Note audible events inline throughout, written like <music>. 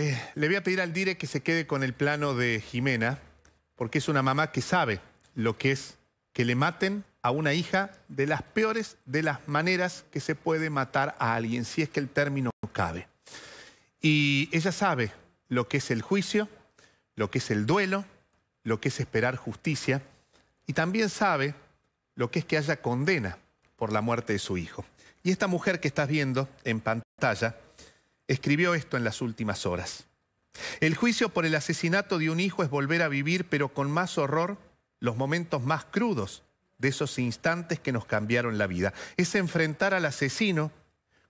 Eh, le voy a pedir al Dire que se quede con el plano de Jimena, porque es una mamá que sabe lo que es que le maten a una hija de las peores de las maneras que se puede matar a alguien, si es que el término cabe. Y ella sabe lo que es el juicio, lo que es el duelo, lo que es esperar justicia, y también sabe lo que es que haya condena por la muerte de su hijo. Y esta mujer que estás viendo en pantalla, escribió esto en las últimas horas. El juicio por el asesinato de un hijo es volver a vivir, pero con más horror, los momentos más crudos de esos instantes que nos cambiaron la vida. Es enfrentar al asesino,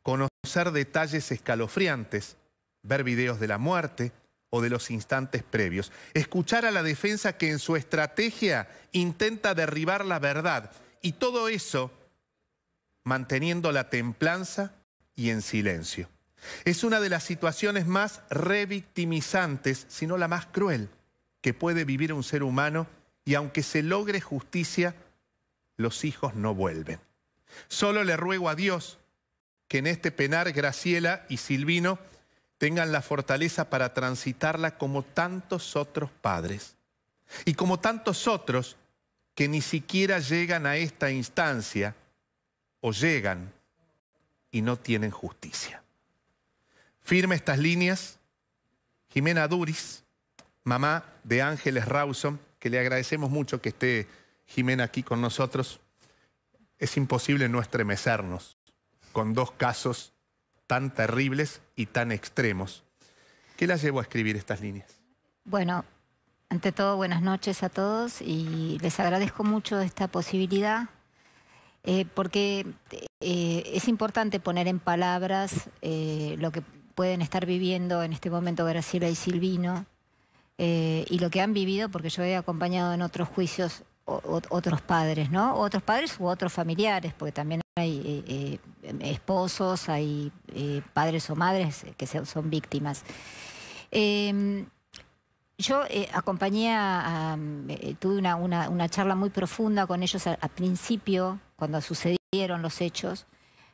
conocer detalles escalofriantes, ver videos de la muerte o de los instantes previos, escuchar a la defensa que en su estrategia intenta derribar la verdad y todo eso manteniendo la templanza y en silencio. Es una de las situaciones más revictimizantes, si no la más cruel, que puede vivir un ser humano y aunque se logre justicia, los hijos no vuelven. Solo le ruego a Dios que en este penar Graciela y Silvino tengan la fortaleza para transitarla como tantos otros padres y como tantos otros que ni siquiera llegan a esta instancia o llegan y no tienen justicia. Firme estas líneas, Jimena Duris, mamá de Ángeles Rawson, que le agradecemos mucho que esté Jimena aquí con nosotros. Es imposible no estremecernos con dos casos tan terribles y tan extremos. ¿Qué las llevó a escribir estas líneas? Bueno, ante todo, buenas noches a todos y les agradezco mucho esta posibilidad eh, porque eh, es importante poner en palabras eh, lo que pueden estar viviendo en este momento Graciela y Silvino eh, y lo que han vivido, porque yo he acompañado en otros juicios otros padres, ¿no? Otros padres u otros familiares, porque también hay eh, eh, esposos, hay padres o madres que son víctimas. Em, yo acompañé tuve una, una, charla muy profunda con ellos al principio, cuando sucedieron los hechos,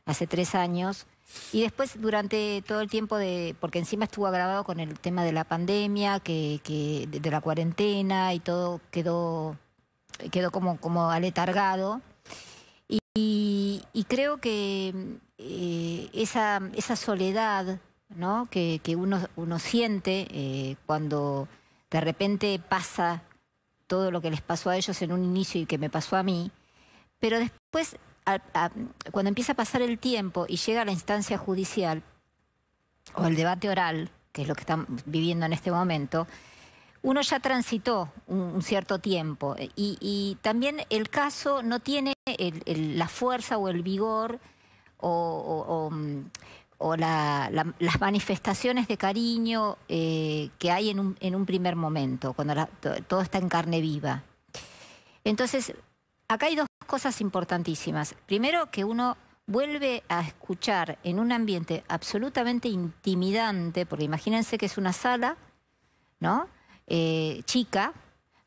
hace tres años, y después, durante todo el tiempo de. Porque encima estuvo agravado con el tema de la pandemia, que, de, la cuarentena y todo quedó, quedó como, como aletargado. Y, creo que eh, esa, esa soledad ¿no? que, que uno, uno siente eh, cuando de repente pasa todo lo que les pasó a ellos en un inicio y que me pasó a mí, pero después cuando empieza a pasar el tiempo y llega a la instancia judicial o el debate oral, que es lo que estamos viviendo en este momento, uno ya transitó un, cierto tiempo y, también el caso no tiene la fuerza o el vigor o, las manifestaciones de cariño eh, que hay en un, primer momento, cuando todo está en carne viva. Entonces, acá hay dos cosas importantísimas. Primero, que uno vuelve a escuchar en un ambiente absolutamente intimidante, porque imagínense que es una sala, ¿no? Eh, chica,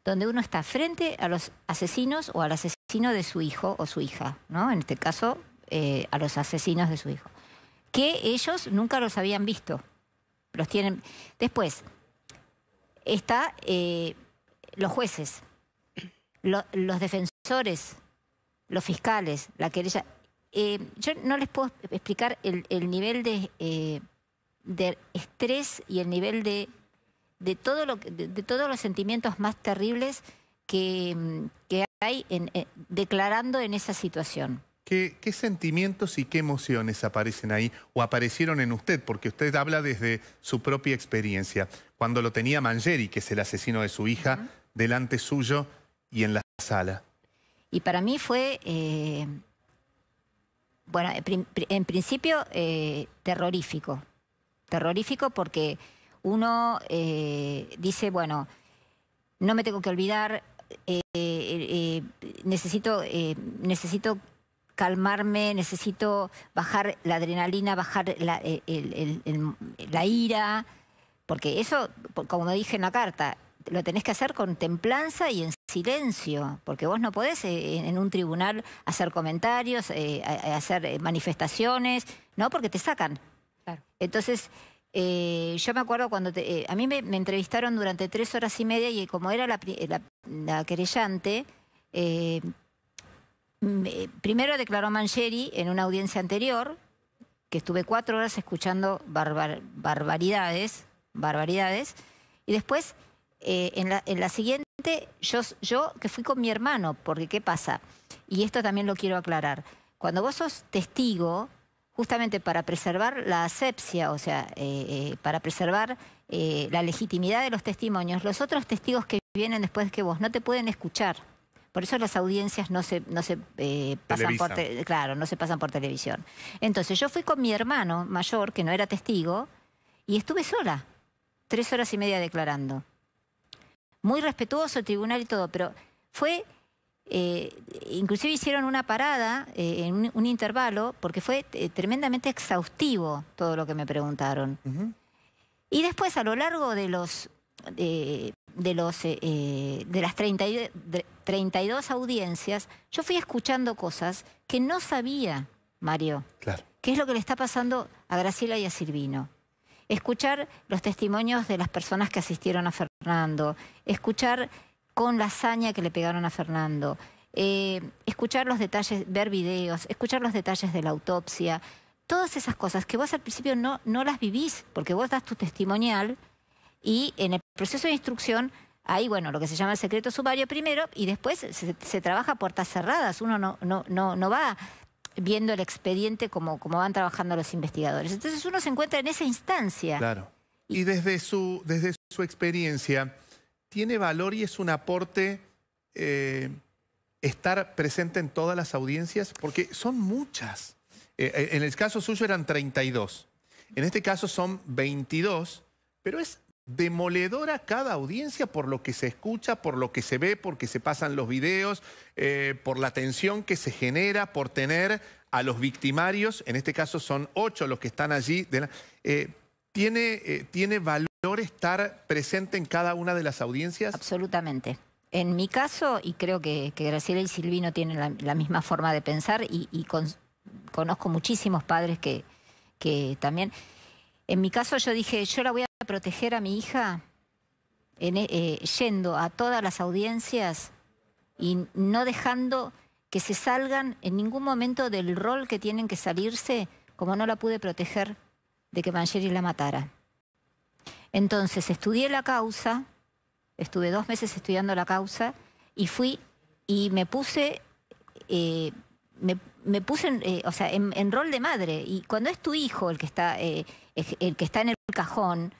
donde uno está frente a los asesinos o al asesino de su hijo o su hija, ¿no? En este caso, eh, a los asesinos de su hijo. Que ellos nunca los habían visto. Los tienen. Después, está eh, los jueces, los defensores los fiscales, la querella. Eh, yo no les puedo explicar el, nivel eh, de, estrés y el nivel de, de, todo lo, todos los sentimientos más terribles que, hay en, eh, declarando en esa situación. ¿Qué, sentimientos y qué emociones aparecen ahí o aparecieron en usted? Porque usted habla desde su propia experiencia. Cuando lo tenía Mangieri, que es el asesino de su hija, delante suyo y en la sala. Y para mí fue, eh, bueno, en principio eh, terrorífico. Terrorífico porque uno eh, dice, bueno, no me tengo que olvidar, necesito, necesito calmarme, necesito bajar la adrenalina, bajar la, la ira, porque eso, como dije en la carta, lo tenés que hacer con templanza y en silencio, porque vos no podés eh, en un tribunal hacer comentarios, eh, hacer eh, manifestaciones, ¿no? Porque te sacan. Entonces, yo me acuerdo cuando a mí me, entrevistaron durante tres horas y media y como era la, querellante, mm, primero declaró Mancheri en una audiencia anterior, que estuve cuatro horas escuchando barbaridades, barbaridades, y después eh, en, la, siguiente, yo, que fui con mi hermano, porque ¿qué pasa? Y esto también lo quiero aclarar. Cuando vos sos testigo, justamente para preservar la asepsia, o sea, eh, eh, para preservar la legitimidad de los testimonios, los otros testigos que vienen después que vos no te pueden escuchar. Por eso las audiencias no se, no se pasan por claro, no se pasan por televisión. Entonces yo fui con mi hermano mayor, que no era testigo, y estuve sola, tres horas y media declarando muy respetuoso el tribunal y todo, pero fue, eh, inclusive hicieron una parada eh, en un, intervalo, porque fue eh, tremendamente exhaustivo todo lo que me preguntaron. Y después, a lo largo de los... de los de las 32 audiencias, yo fui escuchando cosas que no sabía, Mario. ¿Qué es lo que le está pasando a Graciela y a Silvino? escuchar los testimonios de las personas que asistieron a Fernando, escuchar con la hazaña que le pegaron a Fernando, eh, escuchar los detalles, ver videos, escuchar los detalles de la autopsia, todas esas cosas que vos al principio no, no las vivís, porque vos das tu testimonial y en el proceso de instrucción hay, bueno, lo que se llama el secreto sumario primero y después se, trabaja puertas cerradas, uno no, no, no, no va viendo el expediente como, van trabajando los investigadores. Entonces uno se encuentra en esa instancia. Claro. Y, desde, su, desde su experiencia, ¿tiene valor y es un aporte eh, estar presente en todas las audiencias? Porque son muchas. Eh, eh, en el caso suyo eran 32. En este caso son 22, pero es demoledora cada audiencia por lo que se escucha, por lo que se ve, porque se pasan los videos, eh, por la tensión que se genera, por tener a los victimarios, en este caso son ocho los que están allí, eh, ¿tiene, eh, ¿tiene valor estar presente en cada una de las audiencias? Absolutamente. En mi caso, y creo que, Graciela y Silvino tienen la, misma forma de pensar, y, conozco muchísimos padres que, que también... En mi caso yo dije, yo la voy a a proteger a mi hija eh, yendo a todas las audiencias y no dejando que se salgan en ningún momento del rol que tienen que salirse, como no la pude proteger de que Mangieri la matara. Entonces estudié la causa, estuve dos meses estudiando la causa y fui y me puse, eh, me, puse, eh, o sea, en, rol de madre. Y cuando es tu hijo el que está, el que está en el cajón,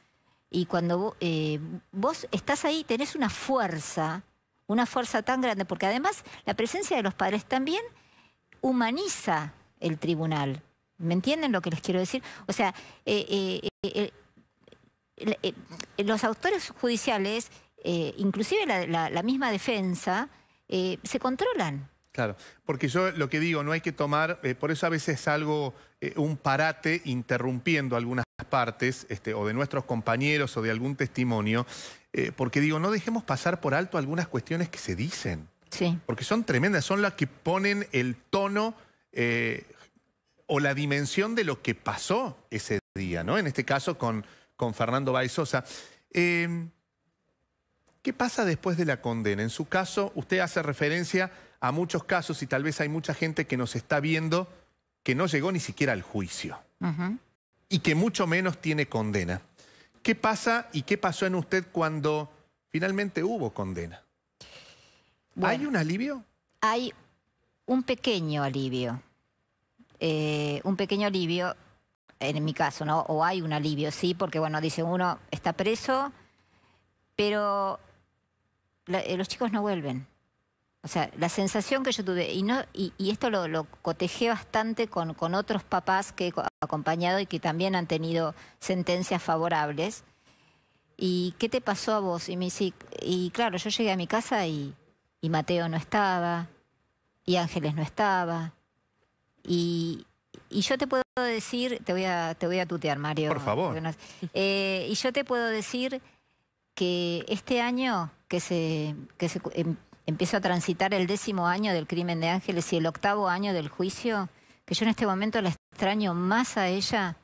y cuando eh, vos estás ahí, tenés una fuerza, una fuerza tan grande, porque además la presencia de los padres también humaniza el tribunal. ¿Me entienden lo que les quiero decir? O sea, eh, eh, los autores judiciales, inclusive la, misma defensa, se controlan. Claro, porque yo lo que digo, no hay que tomar, por eso a veces algo, un parate interrumpiendo algunas partes este, o de nuestros compañeros o de algún testimonio, eh, porque digo, no dejemos pasar por alto algunas cuestiones que se dicen. Sí. Porque son tremendas, son las que ponen el tono eh, o la dimensión de lo que pasó ese día, ¿no? En este caso con, con Fernando Baizosa. Em, ¿Qué pasa después de la condena? En su caso, usted hace referencia a muchos casos y tal vez hay mucha gente que nos está viendo que no llegó ni siquiera al juicio y que mucho menos tiene condena. ¿Qué pasa y qué pasó en usted cuando finalmente hubo condena? ¿Hay un alivio? Hay un pequeño alivio. Eh, un pequeño alivio, en mi caso, ¿no? O hay un alivio, sí, porque bueno, dice uno está preso, pero eh, los chicos no vuelven. O sea, la sensación que yo tuve, y, no, y, esto lo, cotejé bastante con, con otros papás que he acompañado y que también han tenido sentencias favorables. ¿Y qué te pasó a vos? Y me y claro, yo llegué a mi casa y, y Mateo no estaba, y Ángeles no estaba, y, yo te puedo decir, te voy a, te voy a tutear, Mario. Por favor. Eh, y yo te puedo decir que este año que se, em, empiezo a transitar el décimo año del crimen de Ángeles y el octavo año del juicio, que yo en este momento la extraño más a ella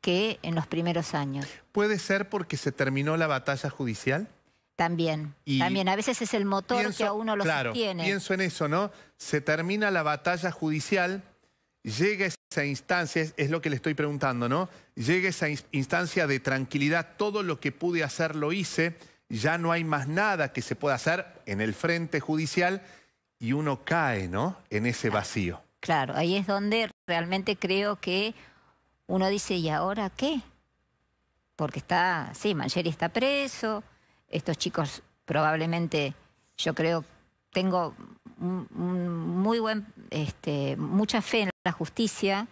que en los primeros años. ¿Puede ser porque se terminó la batalla judicial? También, también. A veces es el motor que a uno lo claro, Pienso en eso, ¿no? Se termina la batalla judicial, llega esa instancia, es lo que le estoy preguntando, ¿no? Llega esa instancia de tranquilidad, todo lo que pude hacer lo hice ya no hay más nada que se pueda hacer en el frente judicial y uno cae, ¿no? En ese vacío. Claro, ahí es donde realmente creo que uno dice, ¿y ahora qué? Porque está, sí, Mancheri está preso, estos chicos probablemente, yo creo, tengo muy buen, este, mucha fe en la justicia,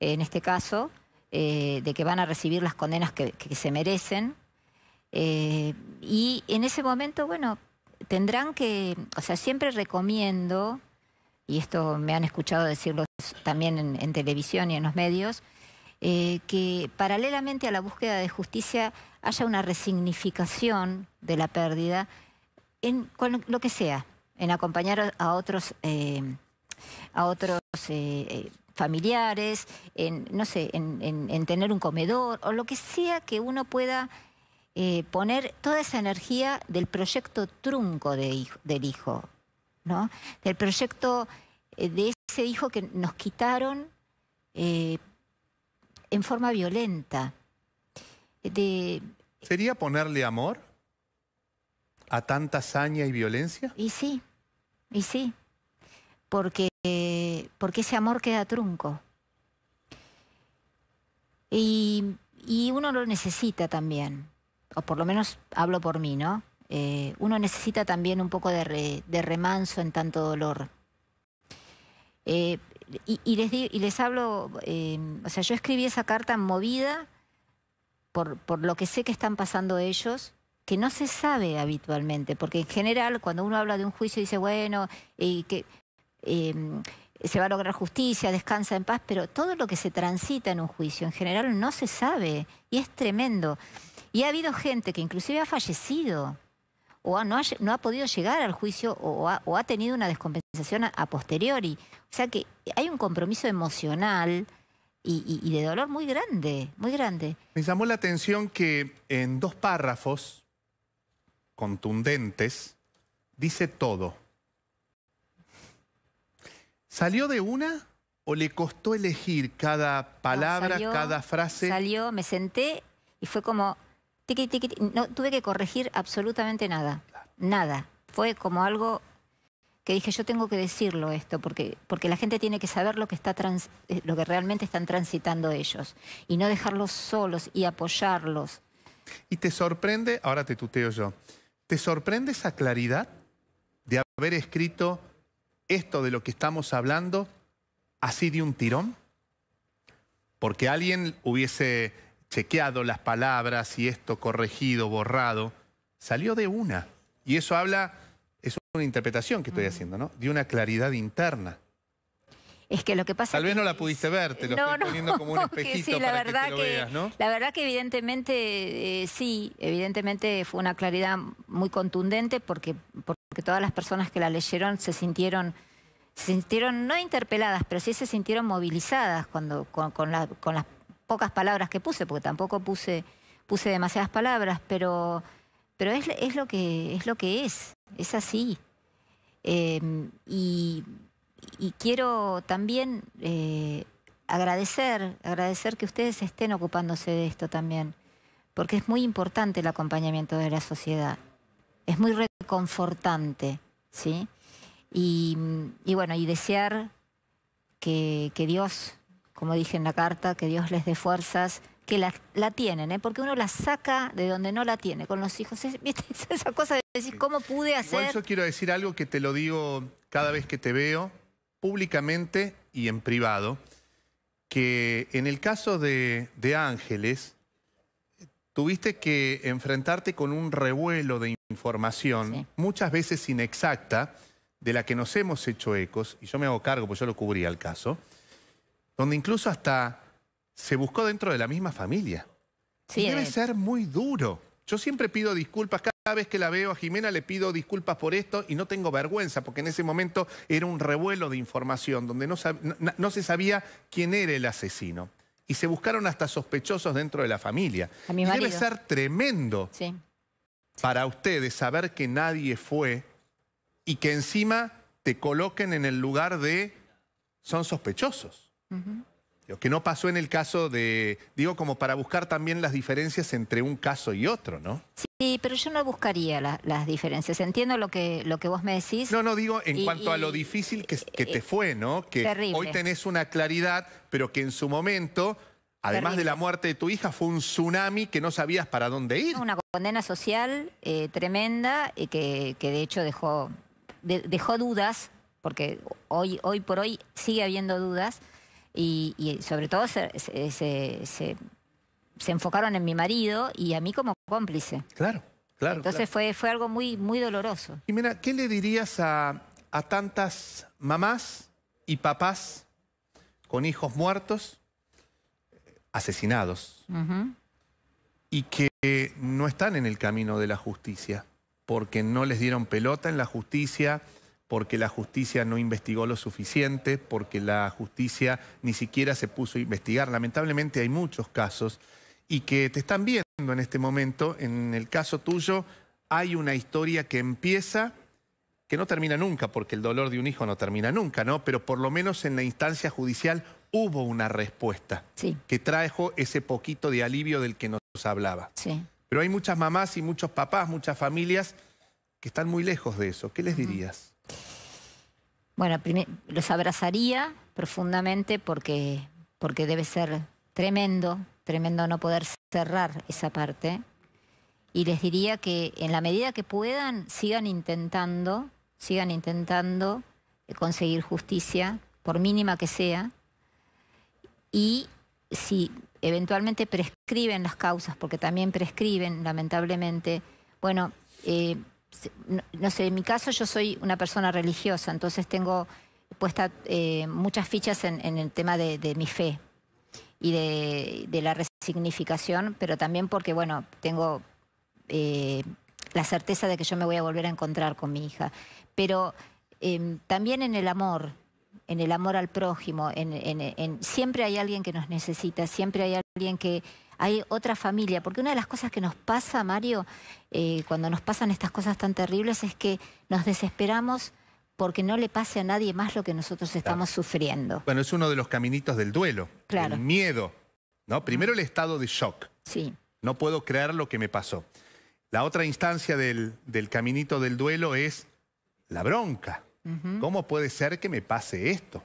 en este caso, eh, de que van a recibir las condenas que se merecen, eh, y en ese momento, bueno, tendrán que, o sea, siempre recomiendo, y esto me han escuchado decirlo también en, televisión y en los medios, eh, que paralelamente a la búsqueda de justicia haya una resignificación de la pérdida en lo que sea, en acompañar a otros, a otros eh, familiares, en, no sé, en tener un comedor o lo que sea que uno pueda eh, poner toda esa energía del proyecto trunco de del hijo, ¿no? Del proyecto eh, de ese hijo que nos quitaron eh, en forma violenta. ¿Sería ponerle amor a tanta hazaña y violencia? Y sí, y sí, porque, porque ese amor queda trunco. y uno lo necesita también o por lo menos hablo por mí, ¿no? Eh, uno necesita también un poco de, remanso en tanto dolor. Eh, y, les les hablo, eh, o sea, yo escribí esa carta movida por, lo que sé que están pasando ellos, que no se sabe habitualmente, porque en general cuando uno habla de un juicio dice, bueno, y que se va a lograr justicia, descansa en paz, pero todo lo que se transita en un juicio en general no se sabe y es tremendo. Y ha habido gente que inclusive ha fallecido o no, ha, podido llegar al juicio o ha, tenido una descompensación a, posteriori. O sea que hay un compromiso emocional y, de dolor muy grande, muy grande. Me llamó la atención que en dos párrafos contundentes dice todo. ¿Salió de una o le costó elegir cada palabra, cada frase? Salió, me senté y fue como no tuve que corregir absolutamente nada, nada. Fue como algo que dije, yo tengo que decirlo esto, porque, porque la gente tiene que saber lo que, está eh, lo que realmente están transitando ellos, y no dejarlos solos y apoyarlos. Y te sorprende, ahora te tuteo yo, ¿te sorprende esa claridad de haber escrito esto de lo que estamos hablando así de un tirón? Porque alguien hubiese chequeado las palabras y esto corregido, borrado, salió de una. Y eso habla, es una interpretación que estoy haciendo, ¿no? De una claridad interna. Es que lo que pasa Tal vez no la pudiste ver, te lo estoy poniendo como un <laughs> espejito sí, la para que, te veas, ¿no? La verdad que evidentemente eh, sí, evidentemente fue una claridad muy contundente porque, porque todas las personas que la leyeron se sintieron, sintieron no interpeladas, pero sí se sintieron movilizadas cuando, con, con las pocas palabras que puse, porque tampoco puse, puse demasiadas palabras, pero, pero es, lo que, es lo que es, es así. Em, y, quiero también eh, agradecer, agradecer que ustedes estén ocupándose de esto también, porque es muy importante el acompañamiento de la sociedad. Es muy reconfortante, ¿sí? Y, bueno, y desear que Dios como dije en la carta, que Dios les dé fuerzas, que la, tienen, ¿eh? porque uno la saca de donde no la tiene, con los hijos. <laughs> Esa cosa de decir, ¿cómo pude hacer? Igual yo quiero decir algo que te lo digo cada vez que te veo, públicamente y en privado, que en el caso de, Ángeles, tuviste que enfrentarte con un revuelo de información, muchas veces inexacta, de la que nos hemos hecho ecos, y yo me hago cargo, pues yo lo cubría el caso, donde incluso hasta se buscó dentro de la misma familia. Sí, Debe eh. ser muy duro. Yo siempre pido disculpas. Cada vez que la veo a Jimena le pido disculpas por esto y no tengo vergüenza, porque en ese momento era un revuelo de información donde no, se sabía quién era el asesino. Y se buscaron hasta sospechosos dentro de la familia. Debe ser tremendo para ustedes saber que nadie fue y que encima te coloquen en el lugar de son sospechosos. Lo que no pasó en el caso de, digo, como para buscar también las diferencias entre un caso y otro, ¿no? Sí, pero yo no buscaría las diferencias. Entiendo lo que, lo que vos me decís. No, no, digo, en cuanto a lo difícil que, que te eh, fue, ¿no? Que hoy tenés una claridad, pero que en su momento, además de la muerte de tu hija, fue un tsunami que no sabías para dónde ir. Una condena social eh, tremenda y eh, que, de hecho dejó, dejó dudas, porque hoy, hoy por hoy sigue habiendo dudas y, sobre todo se, enfocaron en mi marido y a mí como cómplice. Claro, claro. Entonces Fue, fue algo muy, muy doloroso. Y mira, ¿qué le dirías a, tantas mamás y papás con hijos muertos, asesinados, y que no están en el camino de la justicia, porque no les dieron pelota en la justicia? porque la justicia no investigó lo suficiente, porque la justicia ni siquiera se puso a investigar. Lamentablemente hay muchos casos y que te están viendo en este momento. En el caso tuyo hay una historia que empieza que no termina nunca, porque el dolor de un hijo no termina nunca, ¿no? Pero por lo menos en la instancia judicial hubo una respuesta que trajo ese poquito de alivio del que nos hablaba. Sí. Pero hay muchas mamás y muchos papás, muchas familias que están muy lejos de eso. ¿Qué les dirías? Bueno, los abrazaría profundamente porque, porque debe ser tremendo, tremendo no poder cerrar esa parte. Y les diría que en la medida que puedan, sigan intentando, sigan intentando eh, conseguir justicia, por mínima que sea. Y si eventualmente prescriben las causas, porque también prescriben, lamentablemente, bueno, eh, no, sé, en mi caso yo soy una persona religiosa, entonces tengo puesta eh, muchas fichas en, el tema de, mi fe y de, la resignificación, pero también porque, bueno, tengo eh, la certeza de que yo me voy a volver a encontrar con mi hija. Pero em, también en el amor, en el amor al prójimo, en, siempre hay alguien que nos necesita, siempre hay alguien que hay otra familia. Porque una de las cosas que nos pasa, Mario, eh, cuando nos pasan estas cosas tan terribles es que nos desesperamos porque no le pase a nadie más lo que nosotros estamos sufriendo. Bueno, es uno de los caminitos del duelo. Claro. El miedo. ¿no? Primero el estado de shock. Sí. No puedo creer lo que me pasó. La otra instancia del, caminito del duelo es la bronca. ¿Cómo puede ser que me pase esto?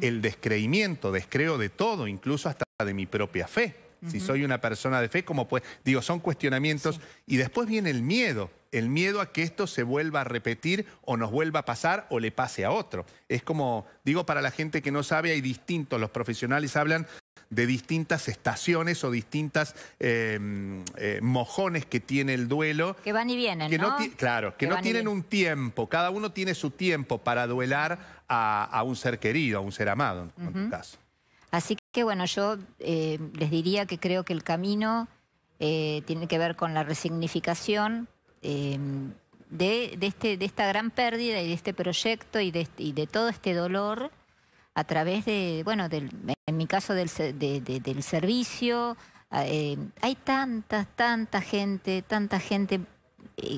El descreimiento, descreo de todo, incluso hasta de mi propia fe si soy una persona de fe, como puede, digo, son cuestionamientos. Y después viene el miedo, el miedo a que esto se vuelva a repetir o nos vuelva a pasar o le pase a otro. Es como, digo, para la gente que no sabe, hay distintos, los profesionales hablan de distintas estaciones o distintas em, eh, mojones que tiene el duelo. Que van y vienen, ¿no? claro, que, no tienen un tiempo. Cada uno tiene su tiempo para duelar a, un ser querido, a un ser amado, en, tu caso. Así que que bueno, yo eh, les diría que creo que el camino eh, tiene que ver con la resignificación eh, de, este, de esta gran pérdida y de este proyecto y de, todo este dolor a través de, bueno, en mi caso del, servicio. Ah, hay tanta, tanta gente, tanta gente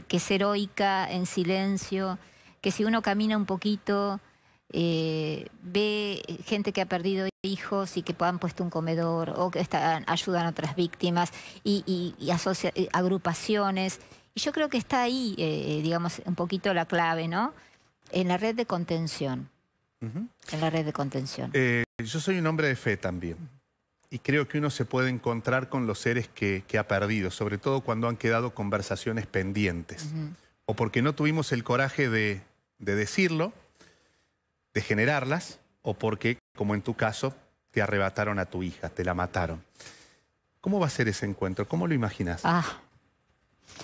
que es heroica en silencio, que si uno camina un poquito, ve gente que ha perdido hijos y que puedan puesto un comedor o que ayudan a otras víctimas y, eh, agrupaciones. Y yo creo que está ahí, eh, digamos, un poquito la clave, ¿no? En la red de contención. En la red de contención. Eh, yo soy un hombre de fe también. Y creo que uno se puede encontrar con los seres que, ha perdido, sobre todo cuando han quedado conversaciones pendientes. O porque no tuvimos el coraje de, de decirlo, de generarlas, o porque como en tu caso, te arrebataron a tu hija, te la mataron. ¿Cómo va a ser ese encuentro? ¿Cómo lo imaginas? Ah,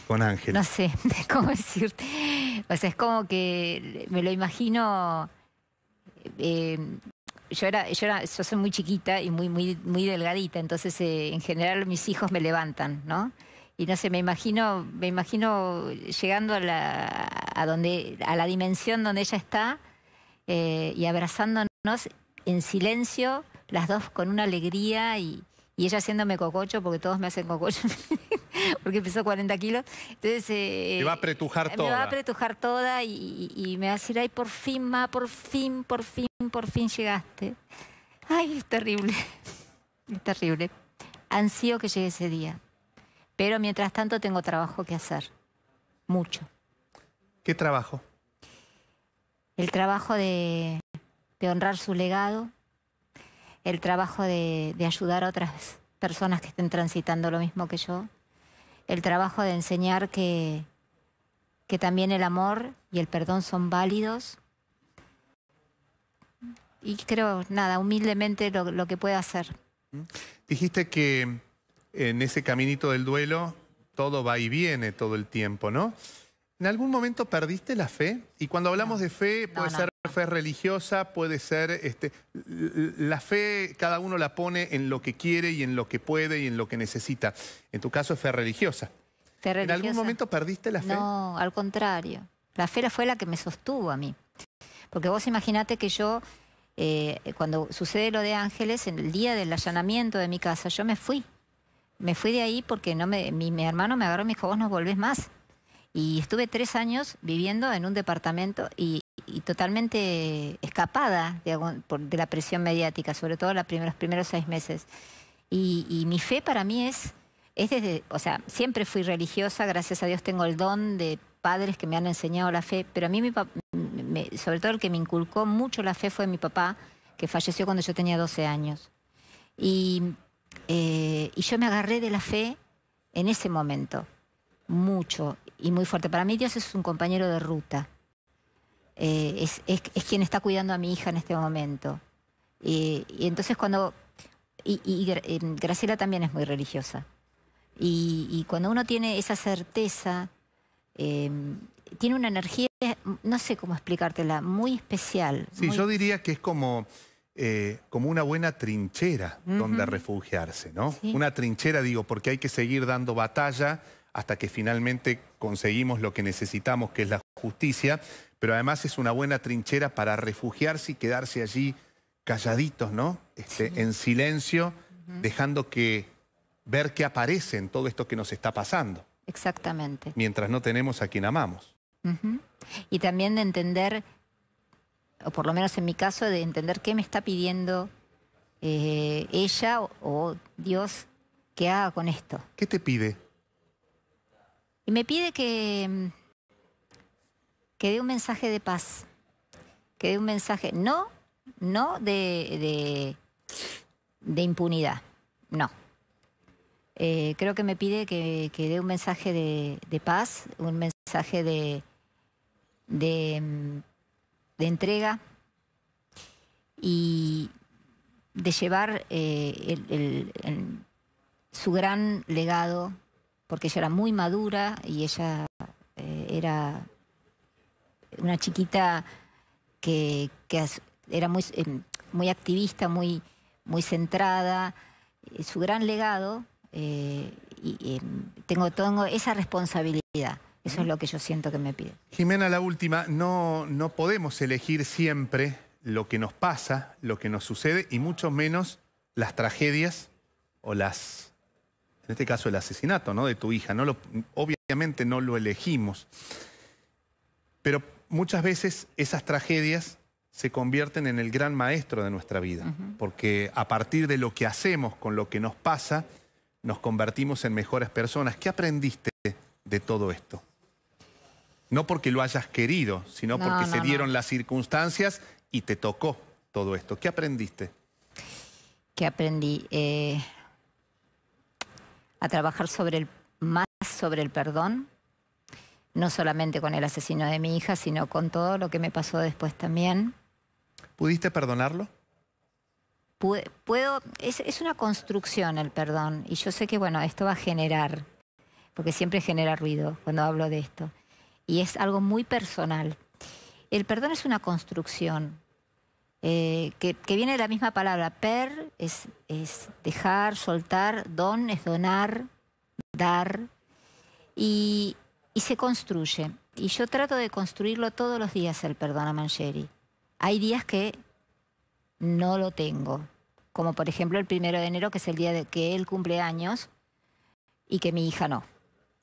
Con Ángel. no sé <laughs> cómo decirte. O sea, es como que me lo imagino. Eh, yo era, yo era, yo soy muy chiquita y muy, muy, muy delgadita, entonces eh, en general mis hijos me levantan, ¿no? Y no sé, me imagino, me imagino llegando a la, donde, a la dimensión donde ella está eh, y abrazándonos en silencio, las dos con una alegría y, ella haciéndome cococho, porque todos me hacen cococho, <laughs> porque pesó 40 kilos. Entonces, eh, va a apretujar toda. Me va a apretujar toda y, y, me va a decir, ay, por fin, ma, por fin, por fin, por fin llegaste. Ay, es terrible, <laughs> es terrible. Ansío que llegue ese día, pero mientras tanto tengo trabajo que hacer, mucho. ¿Qué trabajo? El trabajo de de honrar su legado, el trabajo de, ayudar a otras personas que estén transitando lo mismo que yo, el trabajo de enseñar que, que también el amor y el perdón son válidos. Y creo, nada, humildemente lo, que pueda hacer. Dijiste que en ese caminito del duelo todo va y viene todo el tiempo, ¿no? ¿En algún momento perdiste la fe? Y cuando hablamos de fe, puede ser fe religiosa puede ser, este, la fe cada uno la pone en lo que quiere y en lo que puede y en lo que necesita. En tu caso es fe religiosa. ¿En algún momento perdiste la fe? No, al contrario. La fe fue la que me sostuvo a mí. Porque vos imaginate que yo, eh, cuando sucede lo de Ángeles, en el día del allanamiento de mi casa, yo me fui. Me fui de ahí porque no me, mi, hermano me agarró y me dijo, vos no volvés más. Y estuve tres años viviendo en un departamento y y totalmente escapada de, la presión mediática, sobre todo los primeros, primeros seis meses. Y, mi fe para mí es, es desde, o sea, siempre fui religiosa, gracias a Dios tengo el don de padres que me han enseñado la fe, pero a mí, sobre todo el que me inculcó mucho la fe fue mi papá, que falleció cuando yo tenía 12 años. Eh, y yo me agarré de la fe en ese momento, mucho y muy fuerte. Para mí Dios es un compañero de ruta eh, es, es, quien está cuidando a mi hija en este momento. Eh, y entonces cuando... Y, eh, Graciela también es muy religiosa. Y, cuando uno tiene esa certeza, tiene una energía, no sé cómo explicártela, muy especial. Sí, yo diría que es como... como una buena trinchera donde refugiarse, ¿no? Una trinchera, digo, porque hay que seguir dando batalla hasta que finalmente conseguimos lo que necesitamos, que es la justicia, pero además es una buena trinchera para refugiarse y quedarse allí calladitos, ¿no? Este, en silencio, dejando que ver qué aparece en todo esto que nos está pasando. Exactamente. Mientras no tenemos a quien amamos. Y también de entender, o por lo menos en mi caso, de entender qué me está pidiendo eh, ella o, o Dios que haga con esto. ¿Qué te pide? Y me pide que que dé un mensaje de paz, que dé un mensaje, no, no de, impunidad, no. Eh, creo que me pide que, dé un mensaje de, paz, un mensaje de, entrega y de llevar eh, su gran legado, porque ella era muy madura y ella eh, era una chiquita que, era muy, eh, muy activista, muy, muy centrada. Eh, su gran legado, eh, y, em, tengo, tengo esa responsabilidad. Eso es lo que yo siento que me pide. Jimena, la última, no, no podemos elegir siempre lo que nos pasa, lo que nos sucede, y mucho menos las tragedias o las, en este caso el asesinato ¿no? de tu hija. No obviamente no lo elegimos. Pero muchas veces esas tragedias se convierten en el gran maestro de nuestra vida, porque a partir de lo que hacemos con lo que nos pasa, nos convertimos en mejores personas. ¿Qué aprendiste de todo esto? No porque lo hayas querido, sino porque se dieron las circunstancias y te tocó todo esto. ¿Qué aprendiste? ¿Qué aprendí? Eh, a trabajar sobre el, más sobre el perdón, no solamente con el asesino de mi hija, sino con todo lo que me pasó después también. ¿Pudiste perdonarlo? puedo, es, una construcción el perdón, y yo sé que, bueno, esto va a generar, porque siempre genera ruido cuando hablo de esto, y es algo muy personal. El perdón es una construcción, eh, que, viene de la misma palabra, per es, es dejar, soltar, don es donar, dar, y, y se construye. Y yo trato de construirlo todos los días, el perdón a Mancheri. Hay días que no lo tengo, como por ejemplo el primero de enero, que es el día de que él cumple años y que mi hija no.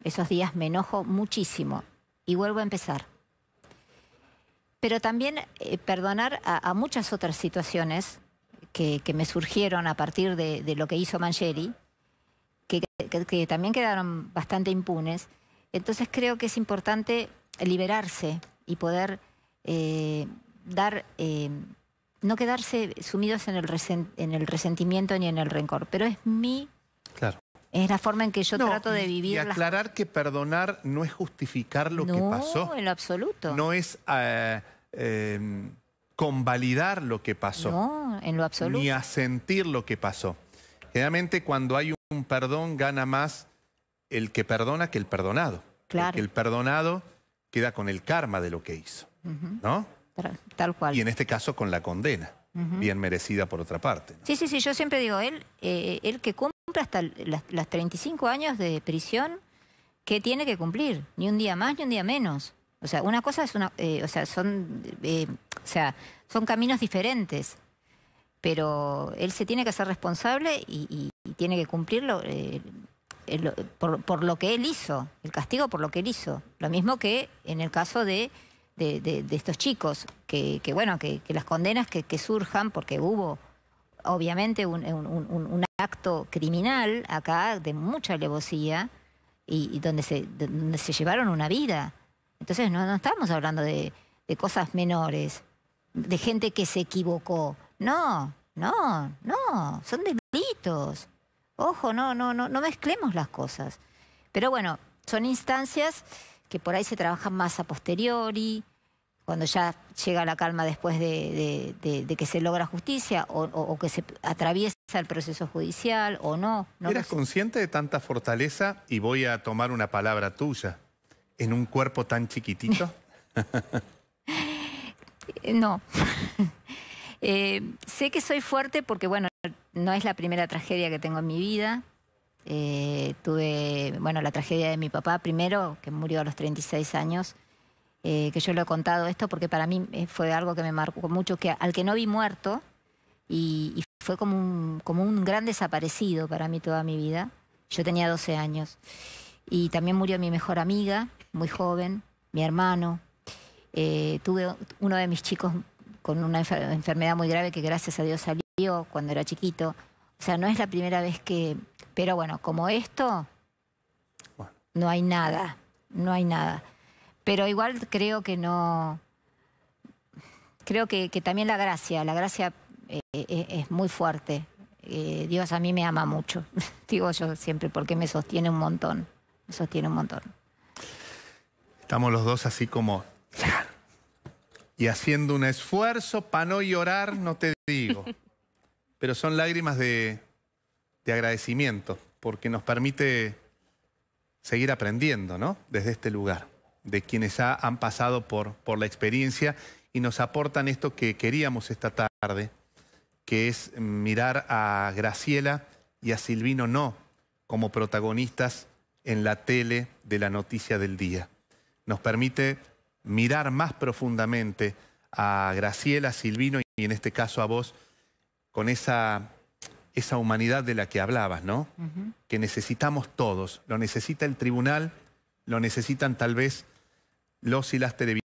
Esos días me enojo muchísimo y vuelvo a empezar. Pero también eh, perdonar a, muchas otras situaciones que, me surgieron a partir de, lo que hizo Mancheri, que también quedaron bastante impunes entonces creo que es importante liberarse y poder eh, dar, eh, no quedarse sumidos en el, en el resentimiento ni en el rencor, pero es mi... Claro. Es la forma en que yo trato de vivir. Y aclarar que perdonar no es justificar lo que pasó. No, en lo absoluto. No es ah, em, convalidar lo que pasó. No, en lo absoluto. Ni asentir lo que pasó. Generalmente cuando hay un perdón gana más el que perdona que el perdonado. Claro. el perdonado queda con el karma de lo que hizo, ¿no? Tal cual. Y en este caso con la condena, bien merecida por otra parte. Sí, sí, sí, yo siempre digo, él, eh, que cumple hasta las, 35 años de prisión, que tiene que cumplir? Ni un día más, ni un día menos. O sea, una cosa es una, eh, o sea, son, eh, o sea, son caminos diferentes, pero él se tiene que hacer responsable y, tiene que cumplirlo por, lo que él hizo, el castigo por lo que él hizo. Lo mismo que en el caso de, de, estos chicos, que, bueno, que, las condenas que, surjan, porque hubo obviamente un, acto criminal acá de mucha alevosía y, donde, se, se llevaron una vida. Entonces no, estamos hablando de, de cosas menores, de gente que se equivocó. No, no, no, son delitos. Ojo, no, no, no, no mezclemos las cosas. Pero bueno, son instancias que por ahí se trabajan más a posteriori, cuando ya llega la calma después de, que se logra justicia o, que se atraviesa el proceso judicial o no. no ¿Eras consciente de tanta fortaleza? Y voy a tomar una palabra tuya. ¿En un cuerpo tan chiquitito? <laughs> <laughs> no. <laughs> Eh, sé que soy fuerte porque, bueno, no es la primera tragedia que tengo en mi vida. Eh, tuve, bueno, la tragedia de mi papá primero, que murió a los 36 años, eh, que yo le he contado esto porque para mí eh, fue algo que me marcó mucho, que al que no vi muerto, y, fue como un, como un gran desaparecido para mí toda mi vida. Yo tenía 12 años. Y también murió mi mejor amiga, muy joven, mi hermano. tuve uno de mis chicos con una enfermedad muy grave que gracias a Dios salió cuando era chiquito. O sea, no es la primera vez que... Pero bueno, como esto, no hay nada, no hay nada. Pero igual creo que no... Creo que, también la gracia, la gracia eh, eh, es muy fuerte. Eh, Dios a mí me ama mucho, <laughs> digo yo siempre, porque me sostiene un montón, me sostiene un montón. Estamos los dos así como... Y haciendo un esfuerzo para no llorar, no te digo. <laughs> pero son lágrimas de, agradecimiento, porque nos permite seguir aprendiendo, ¿no? Desde este lugar, de quienes han pasado por, por la experiencia y nos aportan esto que queríamos esta tarde, que es mirar a Graciela y a Silvino No como protagonistas en la tele de la noticia del día. Nos permite mirar más profundamente a Graciela, Silvino y en este caso a vos, con esa, esa humanidad de la que hablabas, ¿no? Que necesitamos todos. Lo necesita el tribunal, lo necesitan tal vez los y las televisiones.